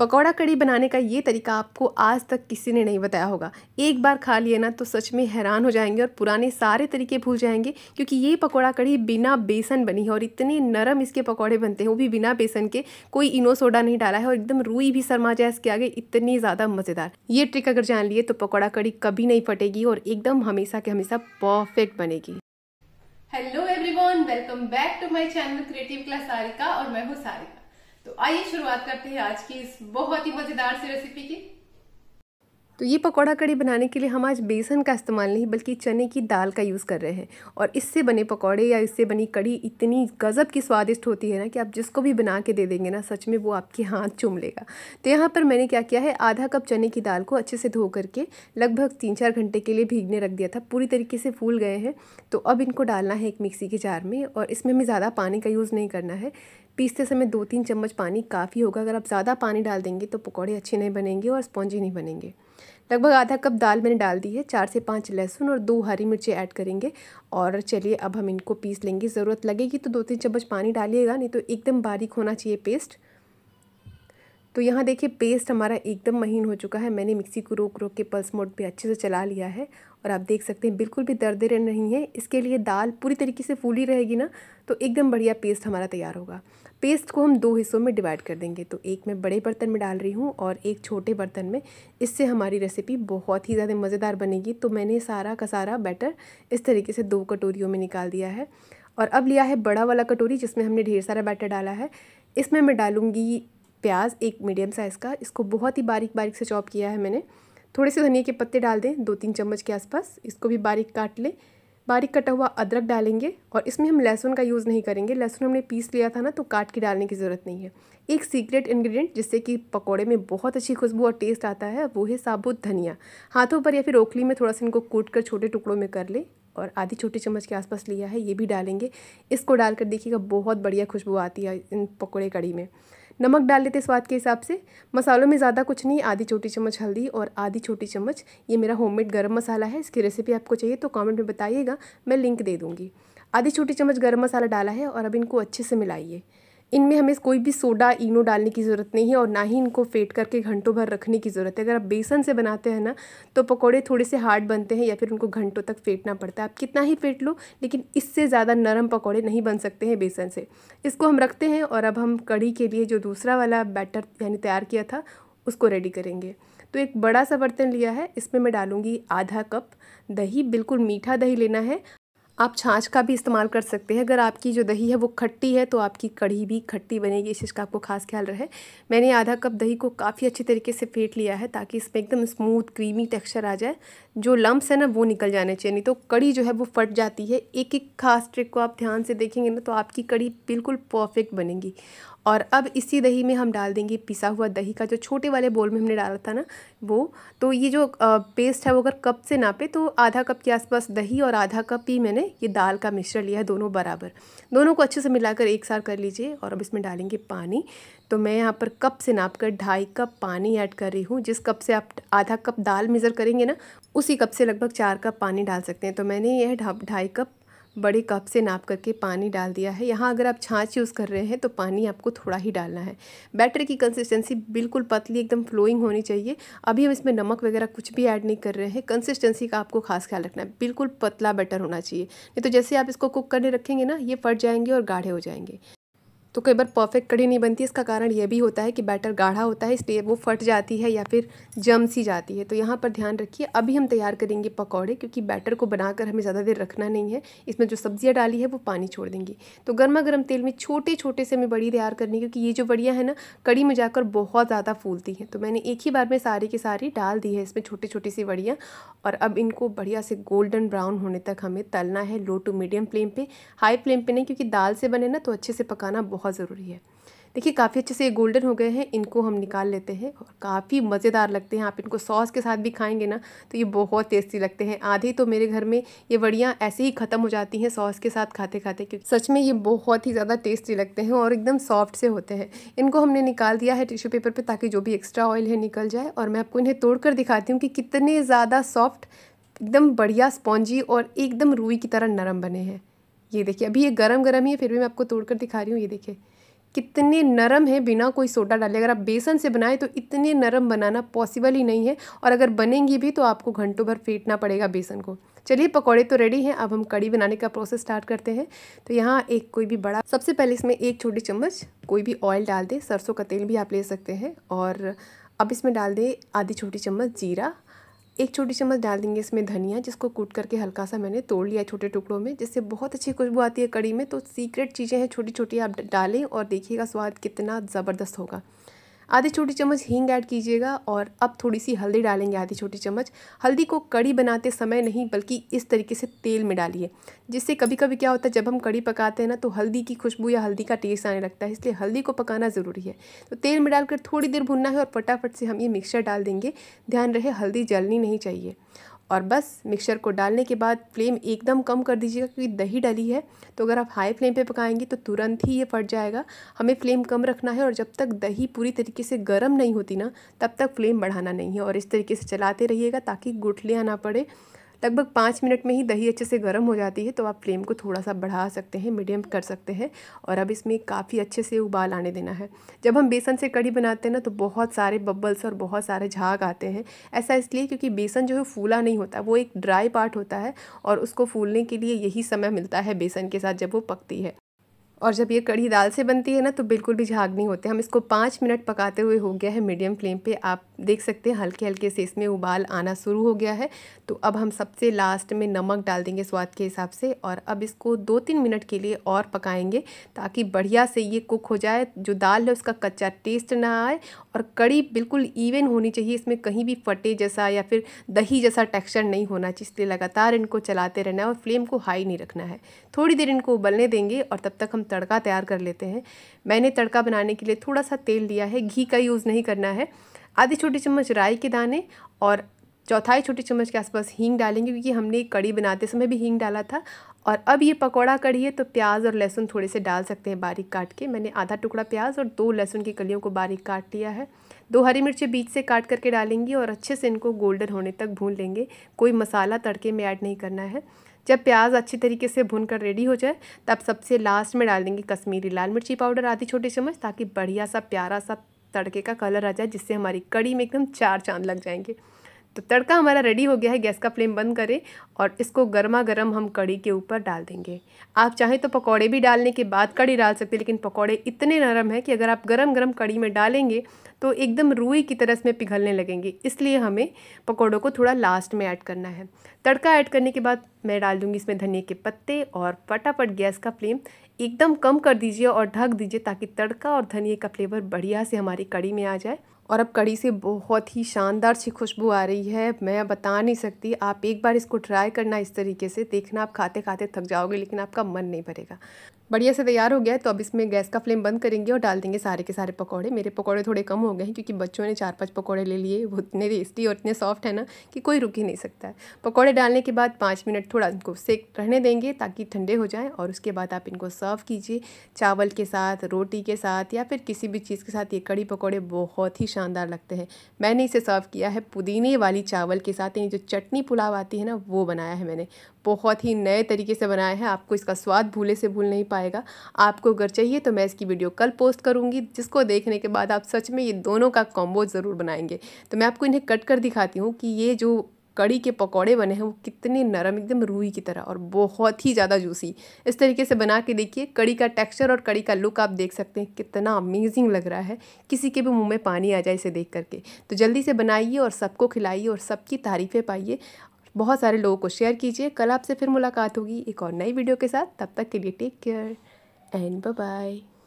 पकौड़ा कड़ी बनाने का ये तरीका आपको आज तक किसी ने नहीं बताया होगा एक बार खा लिए ना तो सच में हैरान हो जाएंगे और पुराने सारे तरीके भूल जाएंगे क्योंकि ये पकौड़ा कड़ी बिना बेसन बनी है और इतने नरम इसके पकौड़े बनते हैं वो भी बिना बेसन के कोई इनो सोडा नहीं डाला है और एकदम रुई भी सरमा जाए इसके आगे इतनी ज़्यादा मज़ेदार ये ट्रिक अगर जान लिए तो पकौड़ा कड़ी कभी नहीं फटेगी और एकदम हमेशा के हमेशा परफेक्ट बनेगी hello everyone welcome back to my channel creative class Sarika और मैं हूँ सारिका तो आइए शुरुआत करते हैं आज की इस बहुत ही मजेदार सी रेसिपी की तो ये पकौड़ा कड़ी बनाने के लिए हम आज बेसन का इस्तेमाल नहीं बल्कि चने की दाल का यूज़ कर रहे हैं और इससे बने पकौड़े या इससे बनी कड़ी इतनी गज़ब की स्वादिष्ट होती है ना कि आप जिसको भी बना के दे देंगे ना सच में वो आपके हाथ चूम लेगा तो यहाँ पर मैंने क्या किया है आधा कप चने की दाल को अच्छे से धो करके लगभग तीन चार घंटे के लिए भीगने रख दिया था पूरी तरीके से फूल गए हैं तो अब इनको डालना है एक मिक्सी के जार में और इसमें हमें ज़्यादा पानी का यूज़ नहीं करना है पीसते समय दो तीन चम्मच पानी काफ़ी होगा अगर आप ज़्यादा पानी डाल देंगे तो पकौड़े अच्छे नहीं बनेंगे और स्पॉन्जी नहीं बनेंगे लगभग आधा कप दाल मैंने डाल दी है चार से पाँच लहसुन और दो हरी मिर्ची ऐड करेंगे और चलिए अब हम इनको पीस लेंगे ज़रूरत लगेगी तो दो तीन चम्मच पानी डालिएगा नहीं तो एकदम बारीक होना चाहिए पेस्ट तो यहाँ देखिए पेस्ट हमारा एकदम महीन हो चुका है मैंने मिक्सी को रोक रोक के पल्स मोड पे अच्छे से चला लिया है और आप देख सकते हैं बिल्कुल भी दर्द नहीं है इसके लिए दाल पूरी तरीके से फूली रहेगी ना तो एकदम बढ़िया पेस्ट हमारा तैयार होगा पेस्ट को हम दो हिस्सों में डिवाइड कर देंगे तो एक मैं बड़े बर्तन में डाल रही हूँ और एक छोटे बर्तन में इससे हमारी रेसिपी बहुत ही ज़्यादा मज़ेदार बनेगी तो मैंने सारा का सारा बैटर इस तरीके से दो कटोरियों में निकाल दिया है और अब लिया है बड़ा वाला कटोरी जिसमें हमने ढेर सारा बैटर डाला है इसमें मैं डालूँगी प्याज एक मीडियम साइज़ का इसको बहुत ही बारीक बारीक से चॉप किया है मैंने थोड़े से धनिया के पत्ते डाल दें दो तीन चम्मच के आसपास इसको भी बारीक काट लें बारीक कटा हुआ अदरक डालेंगे और इसमें हम लहसुन का यूज़ नहीं करेंगे लहसुन हमने पीस लिया था ना तो काट के डालने की ज़रूरत नहीं है एक सीक्रेट इंग्रेडिएंट जिससे कि पकोड़े में बहुत अच्छी खुशबू और टेस्ट आता है वो है साबुत धनिया हाथों पर या फिर ओखली में थोड़ा सा इनको कूट कर छोटे टुकड़ों में कर लें और आधी छोटी चम्मच के आसपास लिया है ये भी डालेंगे इसको डालकर देखिएगा बहुत बढ़िया खुशबू आती है इन पकौड़े कड़ी में नमक डाल लेते स्वाद के हिसाब से मसालों में ज़्यादा कुछ नहीं आधी छोटी चम्मच हल्दी और आधी छोटी चम्मच ये मेरा होममेड गरम मसाला है इसकी रेसिपी आपको चाहिए तो कमेंट में बताइएगा मैं लिंक दे दूँगी आधी छोटी चम्मच गरम मसाला डाला है और अब इनको अच्छे से मिलाइए इनमें हमें कोई भी सोडा इनो डालने की ज़रूरत नहीं है और ना ही इनको फेंट करके घंटों भर रखने की ज़रूरत है अगर आप बेसन से बनाते हैं ना तो पकौड़े थोड़े से हार्ड बनते हैं या फिर उनको घंटों तक फेंटना पड़ता है आप कितना ही फेंट लो लेकिन इससे ज़्यादा नरम पकौड़े नहीं बन सकते हैं बेसन से इसको हम रखते हैं और अब हम कढ़ी के लिए जो दूसरा वाला बैटर यानी तैयार किया था उसको रेडी करेंगे तो एक बड़ा सा बर्तन लिया है इसमें मैं डालूँगी आधा कप दही बिल्कुल मीठा दही लेना है आप छाछ का भी इस्तेमाल कर सकते हैं अगर आपकी जो दही है वो खट्टी है तो आपकी कढ़ी भी खट्टी बनेगी इस चीज़ का आपको खास ख्याल रहे मैंने आधा कप दही को काफ़ी अच्छे तरीके से फेंट लिया है ताकि इसमें एकदम स्मूथ क्रीमी टेक्सचर आ जाए जो लम्ब्स है ना वो निकल जाने चाहिए नहीं तो कड़ी जो है वो फट जाती है एक एक खास ट्रिक को आप ध्यान से देखेंगे ना तो आपकी कड़ी बिल्कुल परफेक्ट बनेगी और अब इसी दही में हम डाल देंगे पिसा हुआ दही का जो छोटे वाले बोल में हमने डाला था ना वो तो ये जो पेस्ट है वो अगर कप से नापे तो आधा कप के आसपास दही और आधा कप ही मैंने ये दाल का मिश्रण लिया है दोनों बराबर दोनों को अच्छे से मिलाकर एक साथ कर लीजिए और अब इसमें डालेंगे पानी तो मैं यहाँ पर कप से नाप कर ढाई कप पानी ऐड कर रही हूँ जिस कप से आप आधा कप दाल मेज़र करेंगे ना उसी कप से लगभग चार कप पानी डाल सकते हैं तो मैंने यह ढाई कप बड़े कप से नाप करके पानी डाल दिया है यहाँ अगर आप छाछ यूज़ कर रहे हैं तो पानी आपको थोड़ा ही डालना है बैटर की कंसिस्टेंसी बिल्कुल पतली एकदम फ्लोइंग होनी चाहिए अभी हम इसमें नमक वगैरह कुछ भी ऐड नहीं कर रहे हैं कंसिस्टेंसी का आपको खास ख्याल रखना है बिल्कुल पतला बैटर होना चाहिए नहीं तो जैसे आप इसको कुक करने रखेंगे ना ये फट जाएंगे और गाढ़े हो जाएंगे तो कई बार परफेक्ट कढ़ी नहीं बनती इसका कारण यह भी होता है कि बैटर गाढ़ा होता है इसलिए वो फट जाती है या फिर जम सी जाती है तो यहाँ पर ध्यान रखिए अभी हम तैयार करेंगे पकौड़े क्योंकि बैटर को बनाकर हमें ज़्यादा देर रखना नहीं है इसमें जो सब्जियाँ डाली है वो पानी छोड़ देंगी तो गर्मा गर्म तेल में छोटे छोटे से हमें बड़ी तैयार करनी क्योंकि ये जो बड़ियाँ है ना कड़ी में जाकर बहुत ज़्यादा फूलती हैं तो मैंने एक ही बार में सारी की सारी डाल दी है इसमें छोटी छोटी सी बड़ियाँ और अब इनको बढ़िया से गोल्डन ब्राउन होने तक हमें तलना है लो टू मीडियम फ्लेम पर हाई फ्लेम पर नहीं क्योंकि दाल से बने ना तो अच्छे से पकाना बहुत ज़रूरी है देखिए काफ़ी अच्छे से ये गोल्डन हो गए हैं इनको हम निकाल लेते हैं और काफ़ी मज़ेदार लगते हैं आप इनको सॉस के साथ भी खाएंगे ना तो ये बहुत टेस्टी लगते हैं आधे तो मेरे घर में ये वड़ियाँ ऐसे ही ख़त्म हो जाती हैं सॉस के साथ खाते खाते क्योंकि सच में ये बहुत ही ज़्यादा टेस्टी लगते हैं और एकदम सॉफ्ट से होते हैं इनको हमने निकाल दिया है टिश्यू पेपर पर ताकि जो भी एक्स्ट्रा ऑयल है निकल जाए और मैं आपको इन्हें तोड़ कर दिखाती हूँ कि कितने ज़्यादा सॉफ्ट एकदम बढ़िया स्पॉन्जी और एकदम रूई की तरह नरम बने हैं ये देखिए अभी ये गरम गरम ही है फिर भी मैं आपको तोड़ कर दिखा रही हूँ ये देखिए कितने नरम है बिना कोई सोडा डाले अगर आप बेसन से बनाएं तो इतने नरम बनाना पॉसिबल ही नहीं है और अगर बनेंगी भी तो आपको घंटों भर फेंटना पड़ेगा बेसन को चलिए पकौड़े तो रेडी हैं अब हम कड़ी बनाने का प्रोसेस स्टार्ट करते हैं तो यहाँ एक कोई भी बड़ा सबसे पहले इसमें एक छोटी चम्मच कोई भी ऑयल डाल दें सरसों का तेल भी आप ले सकते हैं और अब इसमें डाल दें आधी छोटी चम्मच जीरा एक छोटी चम्मच डाल देंगे इसमें धनिया जिसको कूट करके हल्का सा मैंने तोड़ लिया छोटे टुकड़ों में जिससे बहुत अच्छी खुशबू आती है कड़ी में तो सीक्रेट चीज़ें हैं छोटी छोटी आप डालें और देखिएगा स्वाद कितना ज़बरदस्त होगा आधी छोटी चम्मच हींग ऐड कीजिएगा और अब थोड़ी सी हल्दी डालेंगे आधी छोटी चम्मच हल्दी को कड़ी बनाते समय नहीं बल्कि इस तरीके से तेल में डालिए जिससे कभी कभी क्या होता है जब हम कड़ी पकाते हैं ना तो हल्दी की खुशबू या हल्दी का टेस्ट आने लगता है इसलिए हल्दी को पकाना ज़रूरी है तो तेल में डालकर थोड़ी देर भुनना है और फटाफट से हम ये मिक्सचर डाल देंगे ध्यान रहे हल्दी जलनी नहीं चाहिए और बस मिक्सचर को डालने के बाद फ्लेम एकदम कम कर दीजिएगा क्योंकि दही डली है तो अगर आप हाई फ्लेम पे पकाएंगे तो तुरंत ही ये फट जाएगा हमें फ्लेम कम रखना है और जब तक दही पूरी तरीके से गर्म नहीं होती ना तब तक फ्लेम बढ़ाना नहीं है और इस तरीके से चलाते रहिएगा ताकि गुठलियाँ ना पड़े लगभग पाँच मिनट में ही दही अच्छे से गर्म हो जाती है तो आप फ्लेम को थोड़ा सा बढ़ा सकते हैं मीडियम कर सकते हैं और अब इसमें काफ़ी अच्छे से उबाल आने देना है जब हम बेसन से कढ़ी बनाते हैं ना तो बहुत सारे बबल्स और बहुत सारे झाग आते हैं ऐसा इसलिए क्योंकि बेसन जो है फूला नहीं होता वो एक ड्राई पार्ट होता है और उसको फूलने के लिए यही समय मिलता है बेसन के साथ जब वो पकती है और जब ये कढ़ी दाल से बनती है ना तो बिल्कुल भी झाग नहीं होते हम इसको पाँच मिनट पकाते हुए हो गया है मीडियम फ्लेम पे आप देख सकते हैं हल्के हल्के से इसमें उबाल आना शुरू हो गया है तो अब हम सबसे लास्ट में नमक डाल देंगे स्वाद के हिसाब से और अब इसको दो तीन मिनट के लिए और पकाएंगे ताकि बढ़िया से ये कुक हो जाए जो दाल है उसका कच्चा टेस्ट ना आए और कड़ी बिल्कुल ईवन होनी चाहिए इसमें कहीं भी फटे जैसा या फिर दही जैसा टेक्स्चर नहीं होना चाहिए इसलिए लगातार इनको चलाते रहना है और फ्लेम को हाई नहीं रखना है थोड़ी देर इनको उबलने देंगे और तब तक हम तड़का तैयार कर लेते हैं मैंने तड़का बनाने के लिए थोड़ा सा तेल लिया है घी का यूज़ नहीं करना है आधी छोटी चम्मच राई के दाने और चौथाई छोटी चम्मच के आसपास हींग डालेंगे क्योंकि हमने कड़ी बनाते समय भी हींग डाला था और अब ये पकौड़ा कड़ी है तो प्याज और लहसुन थोड़े से डाल सकते हैं बारीक काट के मैंने आधा टुकड़ा प्याज और दो लहसुन की कलियों को बारीक काट लिया है दो हरी मिर्चें बीच से काट करके डालेंगी और अच्छे से इनको गोल्डन होने तक भून लेंगे कोई मसाला तड़के में ऐड नहीं करना है जब प्याज अच्छी तरीके से भून कर रेडी हो जाए तब सबसे लास्ट में डाल देंगे कश्मीरी लाल मिर्ची पाउडर आधी छोटी चम्मच ताकि बढ़िया सा प्यारा सा तड़के का कलर आ जाए जिससे हमारी कड़ी में एकदम चार चांद लग जाएंगे तो तड़का हमारा रेडी हो गया है गैस का फ्लेम बंद करें और इसको गर्मा गर्म हम कड़ी के ऊपर डाल देंगे आप चाहें तो पकौड़े भी डालने के बाद कड़ी डाल सकते हैं लेकिन पकौड़े इतने नरम हैं कि अगर आप गरम गरम कड़ी में डालेंगे तो एकदम रुई की तरह इसमें पिघलने लगेंगे इसलिए हमें पकौड़ों को थोड़ा लास्ट में ऐड करना है तड़का ऐड करने के बाद मैं डाल दूँगी इसमें धनिए के पत्ते और फटाफट गैस का फ्लेम एकदम कम कर दीजिए और ढक दीजिए ताकि तड़का और धनिए का फ्लेवर बढ़िया से हमारी कड़ी में आ जाए और अब कड़ी से बहुत ही शानदार सी खुशबू आ रही है मैं बता नहीं सकती आप एक बार इसको ट्राई करना इस तरीके से देखना आप खाते खाते थक जाओगे लेकिन आपका मन नहीं भरेगा बढ़िया से तैयार हो गया है तो अब इसमें गैस का फ्लेम बंद करेंगे और डाल देंगे सारे के सारे पकौड़े मेरे पकौड़े थोड़े कम हो गए हैं क्योंकि बच्चों ने चार पांच पकौड़े ले लिए वो इतने टेस्टी और इतने सॉफ्ट है ना कि कोई रुक ही नहीं सकता है पकौड़े डालने के बाद पाँच मिनट थोड़ा इनको सेक रहने देंगे ताकि ठंडे हो जाएँ और उसके बाद आप इनको सर्व कीजिए चावल के साथ रोटी के साथ या फिर किसी भी चीज़ के साथ ये कड़ी पकौड़े बहुत ही शानदार लगते हैं मैंने इसे सर्व किया है पुदीने वाली चावल के साथ ये जो चटनी पुलाव आती है ना वो बनाया है मैंने बहुत ही नए तरीके से बनाया है आपको इसका स्वाद भूले से भूल नहीं पाएगा आपको अगर चाहिए तो मैं इसकी वीडियो कल पोस्ट करूँगी जिसको देखने के बाद आप सच में ये दोनों का कॉम्बो ज़रूर बनाएंगे तो मैं आपको इन्हें कट कर दिखाती हूँ कि ये जो कड़ी के पकौड़े बने हैं वो कितने नरम एकदम रूई की तरह और बहुत ही ज़्यादा जूसी इस तरीके से बना के देखिए कड़ी का टेक्सचर और कड़ी का लुक आप देख सकते हैं कितना अमेजिंग लग रहा है किसी के भी मुंह में पानी आ जाए इसे देख करके तो जल्दी से बनाइए और सबको खिलाइए और सबकी तारीफ़ें पाइए बहुत सारे लोगों को शेयर कीजिए कल आपसे फिर मुलाकात होगी एक और नई वीडियो के साथ तब तक के लिए टेक केयर एंड बाय